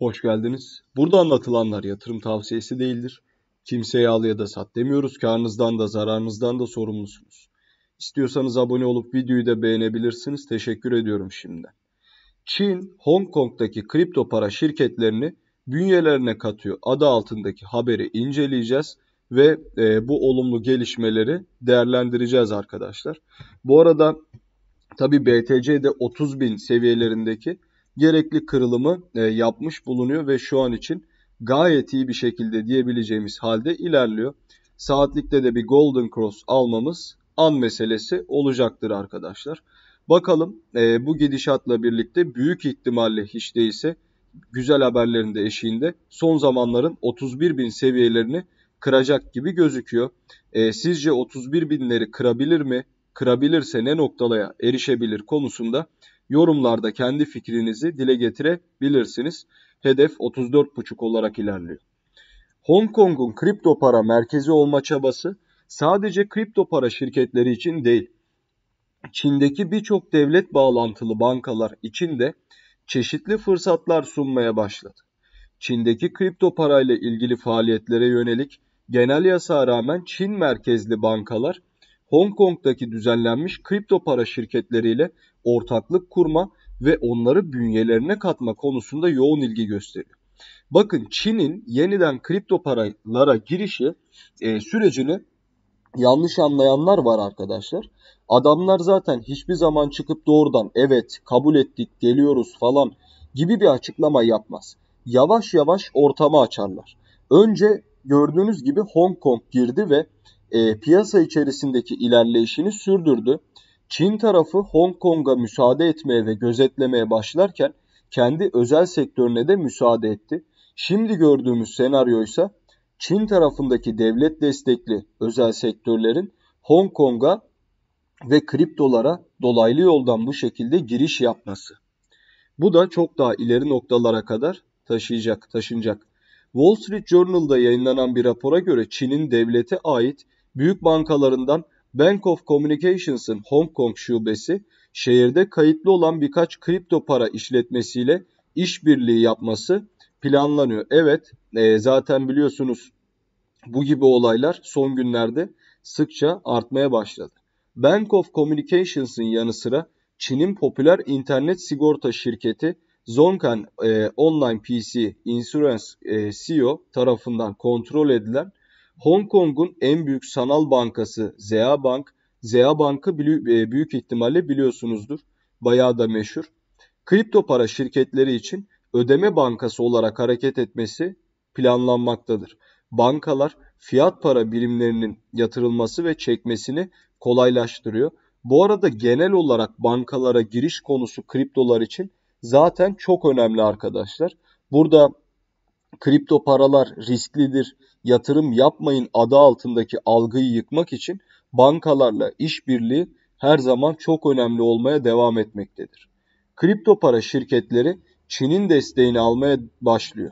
Hoş geldiniz. Burada anlatılanlar yatırım tavsiyesi değildir. Kimseye al ya da sat demiyoruz. Karnınızdan da zararınızdan da sorumlusunuz. İstiyorsanız abone olup videoyu da beğenebilirsiniz. Teşekkür ediyorum şimdi. Çin, Hong Kong'daki kripto para şirketlerini bünyelerine katıyor adı altındaki haberi inceleyeceğiz ve e, bu olumlu gelişmeleri değerlendireceğiz arkadaşlar. Bu arada tabi BTC'de 30 bin seviyelerindeki gerekli kırılımı e, yapmış bulunuyor ve şu an için gayet iyi bir şekilde diyebileceğimiz halde ilerliyor. Saatlikte de bir Golden Cross almamız an meselesi olacaktır arkadaşlar. Bakalım e, bu gidişatla birlikte büyük ihtimalle hiç değilse güzel haberlerin de eşiğinde son zamanların 31 bin seviyelerini kıracak gibi gözüküyor. E, sizce 31 binleri kırabilir mi? Kırabilirse ne noktalaya erişebilir konusunda yorumlarda kendi fikrinizi dile getirebilirsiniz. Hedef 34.5 olarak ilerliyor. Hong Kong'un kripto para merkezi olma çabası sadece kripto para şirketleri için değil, Çin'deki birçok devlet bağlantılı bankalar için de çeşitli fırsatlar sunmaya başladı. Çin'deki kripto parayla ilgili faaliyetlere yönelik genel yasağa rağmen Çin merkezli bankalar Hong Kong'daki düzenlenmiş kripto para şirketleriyle ortaklık kurma ve onları bünyelerine katma konusunda yoğun ilgi gösteriyor. Bakın Çin'in yeniden kripto paralara girişi e, sürecini yanlış anlayanlar var arkadaşlar. Adamlar zaten hiçbir zaman çıkıp doğrudan evet kabul ettik geliyoruz falan gibi bir açıklama yapmaz. Yavaş yavaş ortamı açarlar. Önce gördüğünüz gibi Hong Kong girdi ve e, piyasa içerisindeki ilerleyişini sürdürdü. Çin tarafı Hong Kong'a müsaade etmeye ve gözetlemeye başlarken kendi özel sektörüne de müsaade etti. Şimdi gördüğümüz senaryo ise Çin tarafındaki devlet destekli özel sektörlerin Hong Kong'a ve kriptolara dolaylı yoldan bu şekilde giriş yapması. Bu da çok daha ileri noktalara kadar taşıyacak, taşınacak. Wall Street Journal'da yayınlanan bir rapora göre Çin'in devlete ait büyük bankalarından Bank of Communications'ın Hong Kong şubesi şehirde kayıtlı olan birkaç kripto para işletmesiyle işbirliği yapması planlanıyor. Evet, e, zaten biliyorsunuz bu gibi olaylar son günlerde sıkça artmaya başladı. Bank of Communications'ın yanı sıra Çin'in popüler internet sigorta şirketi Zonkan e, Online PC Insurance e, CEO tarafından kontrol edilen Hong Kong'un en büyük sanal bankası ZA Bank. ZA Bank'ı e, büyük ihtimalle biliyorsunuzdur. Bayağı da meşhur. Kripto para şirketleri için ödeme bankası olarak hareket etmesi planlanmaktadır. Bankalar fiyat para birimlerinin yatırılması ve çekmesini kolaylaştırıyor. Bu arada genel olarak bankalara giriş konusu kriptolar için zaten çok önemli arkadaşlar. Burada kripto paralar risklidir, yatırım yapmayın adı altındaki algıyı yıkmak için bankalarla işbirliği her zaman çok önemli olmaya devam etmektedir. Kripto para şirketleri Çin'in desteğini almaya başlıyor.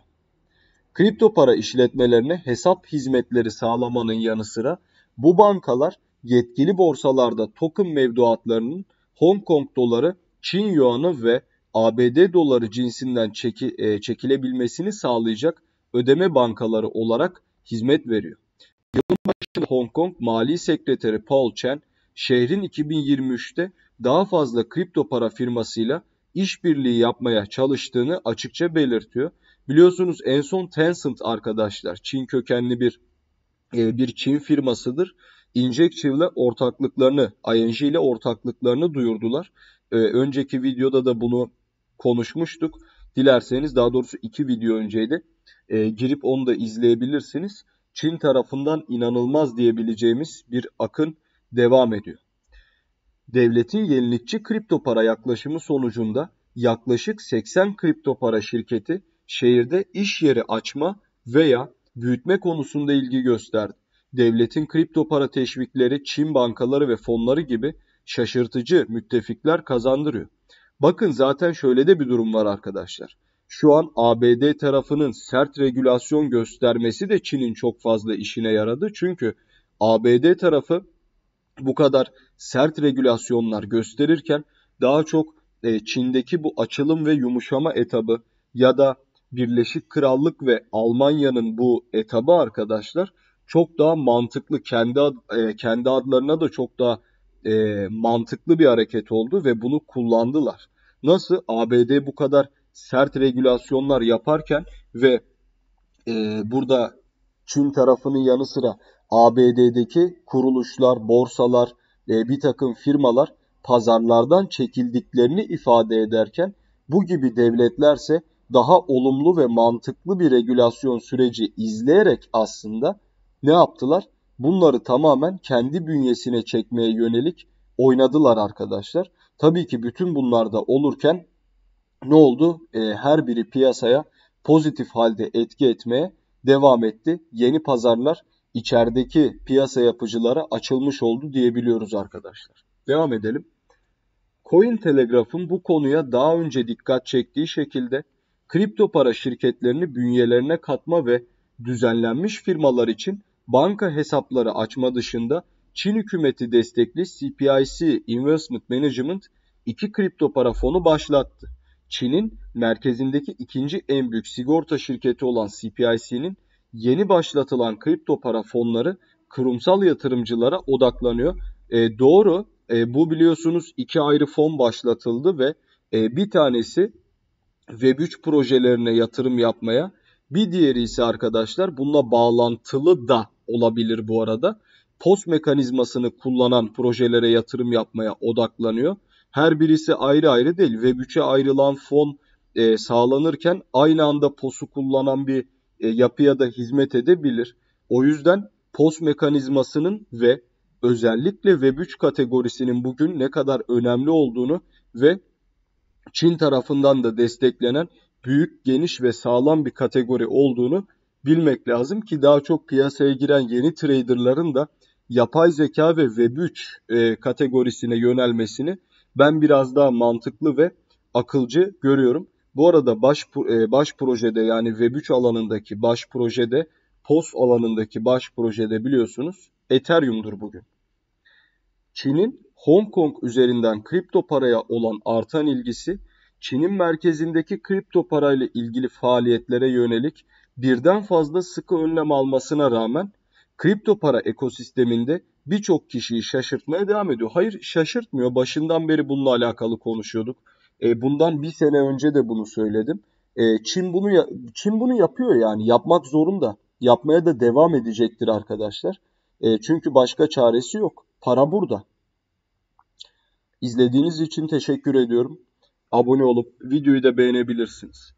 Kripto para işletmelerine hesap hizmetleri sağlamanın yanı sıra bu bankalar yetkili borsalarda token mevduatlarının Hong Kong doları, Çin yuanı ve ABD doları cinsinden çeki, e, çekilebilmesini sağlayacak ödeme bankaları olarak hizmet veriyor. Yılın başında Hong Kong Mali Sekreteri Paul Chen, şehrin 2023'te daha fazla kripto para firmasıyla işbirliği yapmaya çalıştığını açıkça belirtiyor. Biliyorsunuz en son Tencent arkadaşlar Çin kökenli bir e, bir Çin firmasıdır. Injective ile ortaklıklarını, ING ile ortaklıklarını duyurdular e, önceki videoda da bunu konuşmuştuk. Dilerseniz daha doğrusu iki video önceydi. E, girip onu da izleyebilirsiniz. Çin tarafından inanılmaz diyebileceğimiz bir akın devam ediyor. Devletin yenilikçi kripto para yaklaşımı sonucunda yaklaşık 80 kripto para şirketi şehirde iş yeri açma veya büyütme konusunda ilgi gösterdi. Devletin kripto para teşvikleri Çin bankaları ve fonları gibi şaşırtıcı müttefikler kazandırıyor. Bakın zaten şöyle de bir durum var arkadaşlar. Şu an ABD tarafının sert regülasyon göstermesi de Çin'in çok fazla işine yaradı. Çünkü ABD tarafı bu kadar sert regülasyonlar gösterirken daha çok e, Çin'deki bu açılım ve yumuşama etabı ya da Birleşik Krallık ve Almanya'nın bu etabı arkadaşlar çok daha mantıklı kendi e, kendi adlarına da çok daha e, mantıklı bir hareket oldu ve bunu kullandılar. Nasıl ABD bu kadar sert regülasyonlar yaparken ve e, burada Çin tarafının yanı sıra ABD'deki kuruluşlar, borsalar, e, bir takım firmalar pazarlardan çekildiklerini ifade ederken bu gibi devletlerse daha olumlu ve mantıklı bir regülasyon süreci izleyerek aslında ne yaptılar? bunları tamamen kendi bünyesine çekmeye yönelik oynadılar arkadaşlar. Tabii ki bütün bunlar da olurken ne oldu? E, her biri piyasaya pozitif halde etki etmeye devam etti. Yeni pazarlar içerideki piyasa yapıcılara açılmış oldu diyebiliyoruz arkadaşlar. Devam edelim. Cointelegraph'ın bu konuya daha önce dikkat çektiği şekilde kripto para şirketlerini bünyelerine katma ve düzenlenmiş firmalar için banka hesapları açma dışında Çin hükümeti destekli CPIC Investment Management iki kripto para fonu başlattı. Çin'in merkezindeki ikinci en büyük sigorta şirketi olan CPIC'nin yeni başlatılan kripto para fonları kurumsal yatırımcılara odaklanıyor. E, doğru e, bu biliyorsunuz iki ayrı fon başlatıldı ve e, bir tanesi Web3 projelerine yatırım yapmaya bir diğeri ise arkadaşlar bununla bağlantılı da olabilir bu arada. Post mekanizmasını kullanan projelere yatırım yapmaya odaklanıyor. Her birisi ayrı ayrı değil. Web3'e ayrılan fon e, sağlanırken aynı anda POS'u kullanan bir e, yapıya da hizmet edebilir. O yüzden POS mekanizmasının ve özellikle Web3 kategorisinin bugün ne kadar önemli olduğunu ve Çin tarafından da desteklenen büyük, geniş ve sağlam bir kategori olduğunu bilmek lazım ki daha çok piyasaya giren yeni traderların da yapay zeka ve Web3 e, kategorisine yönelmesini ben biraz daha mantıklı ve akılcı görüyorum. Bu arada baş e, baş projede yani Web3 alanındaki baş projede POS alanındaki baş projede biliyorsunuz Ethereum'dur bugün. Çin'in Hong Kong üzerinden kripto paraya olan artan ilgisi Çin'in merkezindeki kripto parayla ilgili faaliyetlere yönelik birden fazla sıkı önlem almasına rağmen kripto para ekosisteminde birçok kişiyi şaşırtmaya devam ediyor. Hayır şaşırtmıyor. Başından beri bununla alakalı konuşuyorduk. E, bundan bir sene önce de bunu söyledim. E, Çin bunu Çin bunu yapıyor yani yapmak zorunda. Yapmaya da devam edecektir arkadaşlar. E, çünkü başka çaresi yok. Para burada. İzlediğiniz için teşekkür ediyorum. Abone olup videoyu da beğenebilirsiniz.